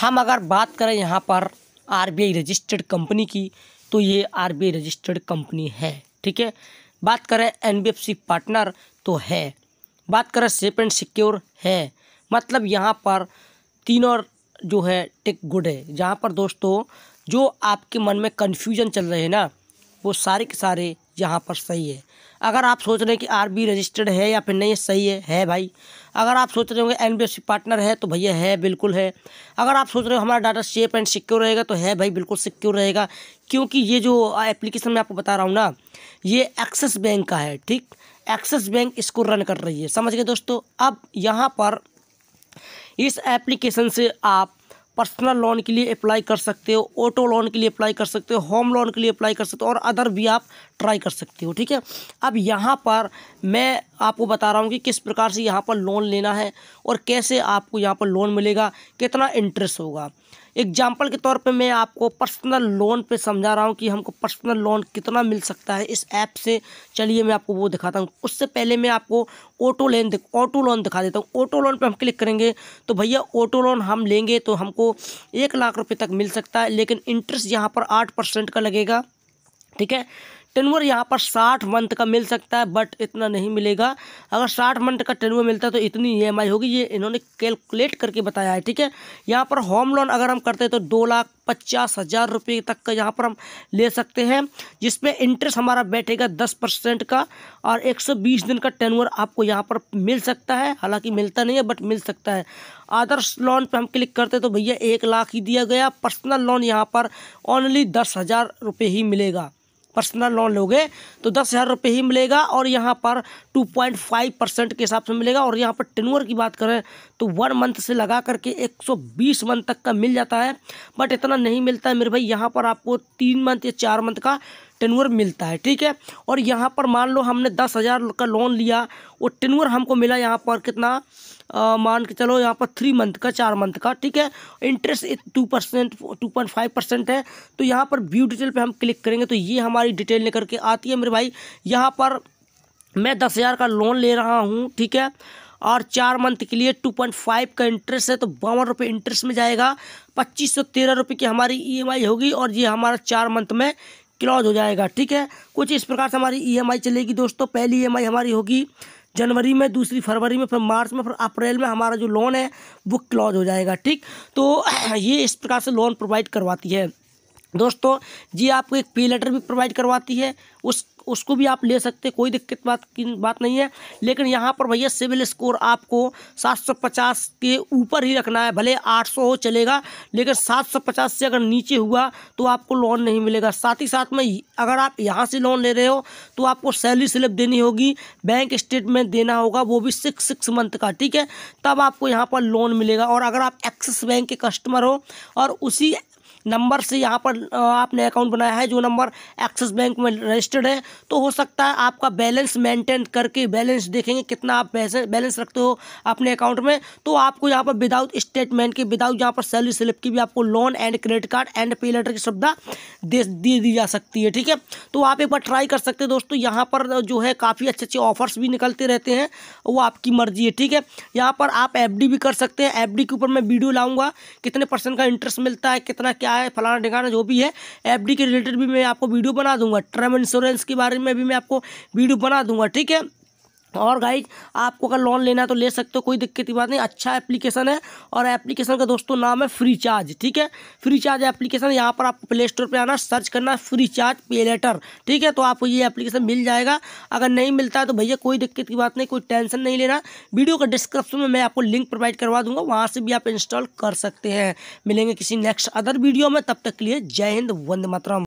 हम अगर बात करें यहाँ पर आरबीआई रजिस्टर्ड कंपनी की तो ये आरबीआई रजिस्टर्ड कंपनी है ठीक है बात करें एनबीएफसी पार्टनर तो है बात करें सेफ एंड सिक्योर है मतलब यहाँ पर तीन और जो है टेक गुड है जहाँ पर दोस्तों जो आपके मन में कन्फ्यूजन चल रहे हैं ना वो सारे के सारे यहाँ पर सही है अगर आप सोच रहे हैं कि आर बी रजिस्टर्ड है या फिर नहीं है सही है है भाई अगर आप सोच रहे होंगे एन बी पार्टनर है तो भैया है बिल्कुल है अगर आप सोच रहे हो हमारा डाटा सेफ एंड सिक्योर रहेगा तो है भाई बिल्कुल सिक्योर रहेगा क्योंकि ये जो एप्लीकेशन मैं आपको बता रहा हूँ ना ये एक्सिस बैंक का है ठीक एक्सिस बैंक इसको रन कर रही है समझ गए दोस्तों अब यहाँ पर इस एप्लीकेशन से आप पर्सनल लोन के लिए अप्लाई कर सकते हो ऑटो लोन के लिए अप्लाई कर सकते हो होम लोन के लिए अप्लाई कर सकते हो और अदर भी आप ट्राई कर सकते हो ठीक है अब यहाँ पर मैं आपको बता रहा हूँ कि किस प्रकार से यहाँ पर लोन लेना है और कैसे आपको यहाँ पर लोन मिलेगा कितना इंटरेस्ट होगा एग्जाम्पल के तौर पे मैं आपको पर्सनल लोन पे समझा रहा हूँ कि हमको पर्सनल लोन कितना मिल सकता है इस ऐप से चलिए मैं आपको वो दिखाता हूँ उससे पहले मैं आपको ऑटो लेन ऑटो लोन दिखा देता हूँ ऑटो लोन पर हम क्लिक करेंगे तो भैया ऑटो लोन हम लेंगे तो हमको एक लाख रुपये तक मिल सकता है लेकिन इंटरेस्ट यहाँ पर आठ परसेंट का लगेगा ठीक है टेनवर यहाँ पर साठ मंथ का मिल सकता है बट इतना नहीं मिलेगा अगर साठ मंथ का टेनवर मिलता है तो इतनी ई e होगी ये इन्होंने कैलकुलेट करके बताया है ठीक है यहाँ पर होम लोन अगर हम करते हैं तो दो लाख पचास हज़ार रुपये तक का यहाँ पर हम ले सकते हैं जिसमें इंटरेस्ट हमारा बैठेगा दस परसेंट का और एक सौ बीस दिन का टेनवर आपको यहाँ पर मिल सकता है हालांकि मिलता नहीं है बट मिल सकता है आदर्श लोन पे हम क्लिक करते तो भैया एक लाख ही दिया गया पर्सनल लोन यहाँ पर ओनली दस हज़ार रुपये ही मिलेगा पर्सनल लोन लोगे तो दस हज़ार रुपये ही मिलेगा और यहाँ पर टू पॉइंट फाइव परसेंट के हिसाब से मिलेगा और यहाँ पर टेनवर की बात करें तो वन मंथ से लगा करके एक सौ बीस मंथ तक का मिल जाता है बट इतना नहीं मिलता है मेरे भाई यहाँ पर आपको तीन मंथ या चार मंथ का टेनवर मिलता है ठीक है और यहाँ पर मान लो हमने दस हज़ार का लोन लिया वो टेनवर हमको मिला यहाँ पर कितना आ, मान के चलो यहाँ पर थ्री मंथ का चार मंथ का ठीक है interest two percent two point five percent है तो यहाँ पर व्यू डिटेल पर हम क्लिक करेंगे तो ये हमारी डिटेल लेकर के आती है मेरे भाई यहाँ पर मैं दस हज़ार का लोन ले रहा हूँ ठीक है और चार मंथ के लिए टू पॉइंट फाइव का इंटरेस्ट है तो बावन रुपये इंटरेस्ट में जाएगा पच्चीस सौ तेरह रुपये की हमारी ईएमआई e होगी और ये हमारा चार मंथ में क्लॉज हो जाएगा ठीक है कुछ इस प्रकार से हमारी ई e चलेगी दोस्तों पहली ई e हमारी होगी जनवरी में दूसरी फरवरी में फिर मार्च में फिर अप्रैल में हमारा जो लोन है वो क्लॉज हो जाएगा ठीक तो ये इस प्रकार से लोन प्रोवाइड करवाती है दोस्तों जी आपको एक पे लेटर भी प्रोवाइड करवाती है उस उसको भी आप ले सकते कोई दिक्कत बात की बात नहीं है लेकिन यहाँ पर भैया सिविल स्कोर आपको 750 के ऊपर ही रखना है भले 800 हो चलेगा लेकिन 750 से अगर नीचे हुआ तो आपको लोन नहीं मिलेगा साथ ही साथ में अगर आप यहाँ से लोन ले रहे हो तो आपको सैलरी स्लिप देनी होगी बैंक स्टेटमेंट देना होगा वो भी सिक्स सिक्स मंथ का ठीक है तब आपको यहाँ पर लोन मिलेगा और अगर आप एक्सिस बैंक के कस्टमर हो और उसी नंबर से यहाँ पर आपने अकाउंट बनाया है जो नंबर एक्सिस बैंक में रजिस्टर्ड है तो हो सकता है आपका बैलेंस मेंटेन करके बैलेंस देखेंगे कितना आप बैलेंस रखते हो अपने अकाउंट में तो आपको यहाँ पर विदाउट स्टेटमेंट की विदाउट यहाँ पर सैलरी स्लिप की भी आपको loan and credit card and pay letter की सुविधा दे दी दी जा सकती है ठीक है तो आप एक बार ट्राई कर सकते हैं दोस्तों यहाँ पर जो है काफ़ी अच्छे अच्छे ऑफर्स भी निकलते रहते हैं वो आपकी मर्जी है ठीक है यहाँ पर आप एफ भी कर सकते हैं एफ के ऊपर मैं वीडियो लाऊंगा कितने परसेंट का इंटरेस्ट मिलता है कितना क्या क्या है फलाना ठिकाना जो भी है एफ के रिलेटेड भी मैं आपको वीडियो बना दूंगा टर्म इंश्योरेंस के बारे में भी मैं आपको वीडियो बना दूंगा ठीक है तो और गाइज आपको अगर लोन लेना है तो ले सकते हो कोई दिक्कत की बात नहीं अच्छा एप्लीकेशन है और एप्लीकेशन का दोस्तों नाम है फ्री चार्ज ठीक है फ्री चार्ज एप्लीकेशन यहाँ पर आपको प्ले स्टोर पर आना सर्च करना है फ्री चार्ज पे लेटर ठीक है तो आपको ये एप्लीकेशन मिल जाएगा अगर नहीं मिलता है तो भैया कोई दिक्कत की बात नहीं कोई टेंशन नहीं लेना वीडियो का डिस्क्रिप्शन में मैं आपको लिंक प्रोवाइड करवा दूंगा वहाँ से भी आप इंस्टॉल कर सकते हैं मिलेंगे किसी नेक्स्ट अदर वीडियो में तब तक के लिए जय हिंद वंद मातरम